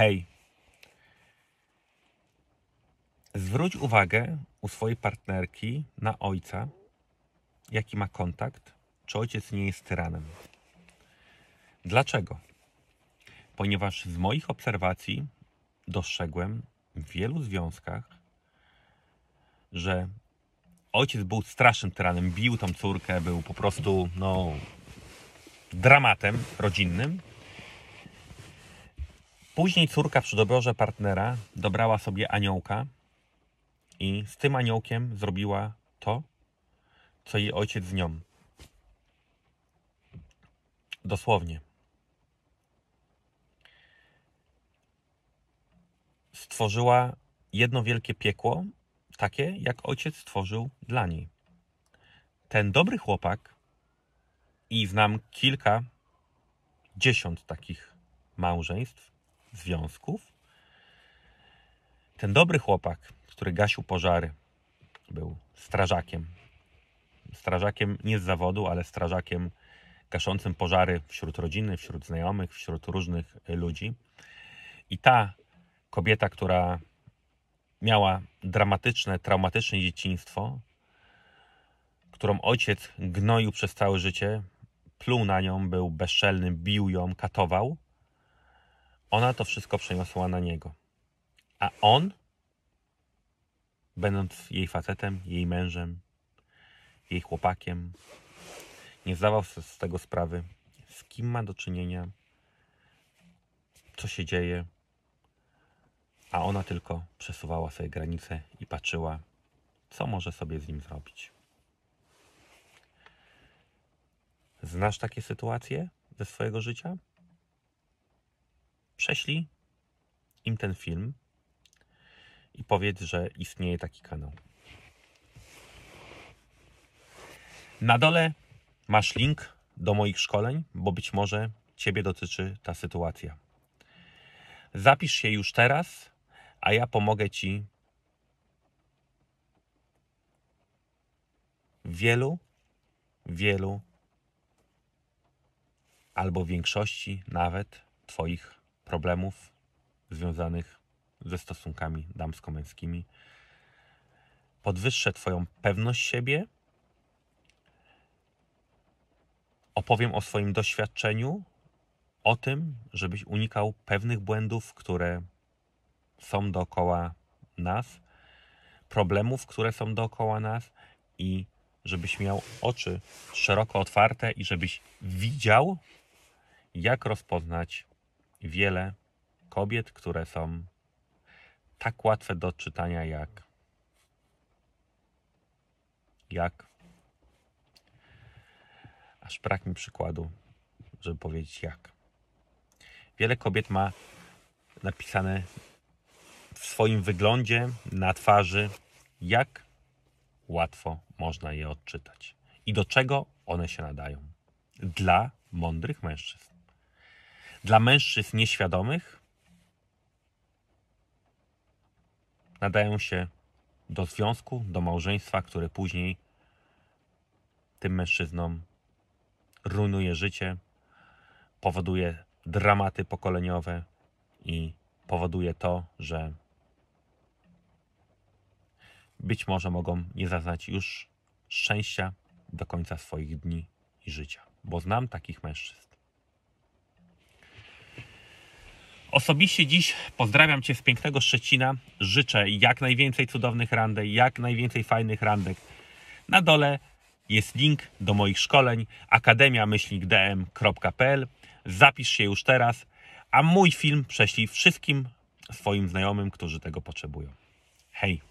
hej. Zwróć uwagę u swojej partnerki na ojca, jaki ma kontakt, czy ojciec nie jest tyranem. Dlaczego? Ponieważ z moich obserwacji dostrzegłem w wielu związkach, że ojciec był strasznym tyranem, bił tą córkę, był po prostu no, dramatem rodzinnym, Później córka przy dobroże partnera dobrała sobie aniołka i z tym aniołkiem zrobiła to, co jej ojciec z nią. Dosłownie. Stworzyła jedno wielkie piekło, takie jak ojciec stworzył dla niej. Ten dobry chłopak, i znam kilka, dziesiąt takich małżeństw, związków. Ten dobry chłopak, który gasił pożary, był strażakiem. Strażakiem nie z zawodu, ale strażakiem gaszącym pożary wśród rodziny, wśród znajomych, wśród różnych ludzi. I ta kobieta, która miała dramatyczne, traumatyczne dzieciństwo, którą ojciec gnoił przez całe życie, pluł na nią, był bezczelny, bił ją, katował – ona to wszystko przeniosła na niego. A on, będąc jej facetem, jej mężem, jej chłopakiem, nie zdawał sobie z tego sprawy, z kim ma do czynienia, co się dzieje, a ona tylko przesuwała sobie granice i patrzyła, co może sobie z nim zrobić. Znasz takie sytuacje ze swojego życia? Prześlij im ten film i powiedz, że istnieje taki kanał. Na dole masz link do moich szkoleń, bo być może Ciebie dotyczy ta sytuacja. Zapisz się już teraz, a ja pomogę Ci wielu, wielu albo większości nawet Twoich problemów związanych ze stosunkami damsko-męskimi. Podwyższę Twoją pewność siebie. Opowiem o swoim doświadczeniu, o tym, żebyś unikał pewnych błędów, które są dookoła nas, problemów, które są dookoła nas i żebyś miał oczy szeroko otwarte i żebyś widział, jak rozpoznać wiele kobiet, które są tak łatwe do odczytania jak jak aż brak mi przykładu, żeby powiedzieć jak. Wiele kobiet ma napisane w swoim wyglądzie, na twarzy, jak łatwo można je odczytać i do czego one się nadają. Dla mądrych mężczyzn dla mężczyzn nieświadomych nadają się do związku, do małżeństwa, które później tym mężczyznom rujnuje życie, powoduje dramaty pokoleniowe i powoduje to, że być może mogą nie zaznać już szczęścia do końca swoich dni i życia, bo znam takich mężczyzn. Osobiście dziś pozdrawiam Cię z pięknego Szczecina. Życzę jak najwięcej cudownych randek, jak najwięcej fajnych randek. Na dole jest link do moich szkoleń akademia-dm.pl. Zapisz się już teraz, a mój film prześlij wszystkim swoim znajomym, którzy tego potrzebują. Hej!